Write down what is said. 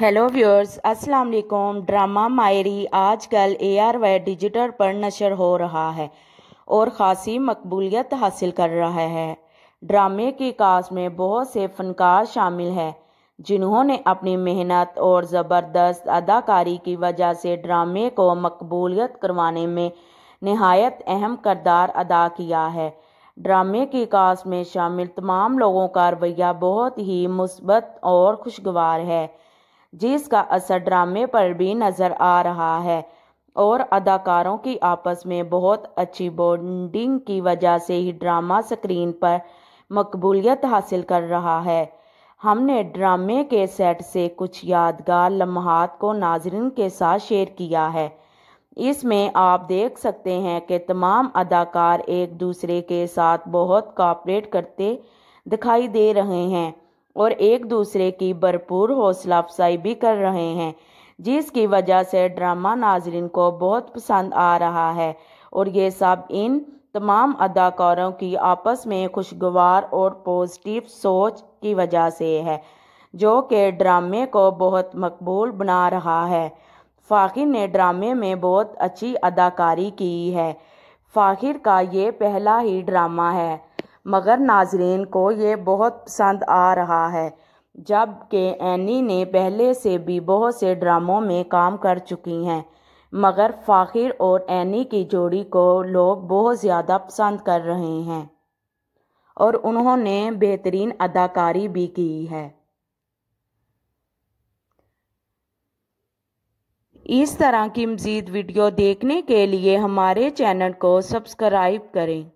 hello viewers अस्सलाम वालेकुम drama मायरी आजकल एआर व डिजिटल पर नशर हो रहा है और ख़ासी मकबूलियत हासिल कर रहा है ड्रामे की कास्ट में बहुत से फनकार शामिल हैं जिन्होंने अपनी मेहनत और ज़बरदस्त अदाकारी की वजह से ड्रामे को मकबूलियत करवाने में नहायत अहम करदार अदा किया है ड्रामे की कास्ट में शामिल तमाम लोगों का रवैया बहुत ही मुस्बत और खुशगवार है जिसका असर ड्रामे पर भी नज़र आ रहा है और अदाकारों की आपस में बहुत अच्छी बॉन्डिंग की वजह से ही ड्रामा स्क्रीन पर मकबूलियत हासिल कर रहा है हमने ड्रामे के सेट से कुछ यादगार लम्हात को नाजरन के साथ शेयर किया है इसमें आप देख सकते हैं कि तमाम अदाकार एक दूसरे के साथ बहुत कॉपरेट करते दिखाई दे रहे हैं और एक दूसरे की भरपूर हौसला अफजाई भी कर रहे हैं जिसकी वजह से ड्रामा नाजरन को बहुत पसंद आ रहा है और ये सब इन तमाम अदाकारों की आपस में खुशगवार और पॉजिटिव सोच की वजह से है जो कि ड्रामे को बहुत मकबूल बना रहा है फाखिर ने ड्रामे में बहुत अच्छी अदाकारी की है फ़ाखिर का ये पहला ही ड्रामा है मगर नाजरीन को ये बहुत पसंद आ रहा है जबकि एनी ने पहले से भी बहुत से ड्रामों में काम कर चुकी हैं मगर फ़ाखिर और एनी की जोड़ी को लोग बहुत ज़्यादा पसंद कर रहे हैं और उन्होंने बेहतरीन अदाकारी भी की है इस तरह की मज़ीद वीडियो देखने के लिए हमारे चैनल को सब्सक्राइब करें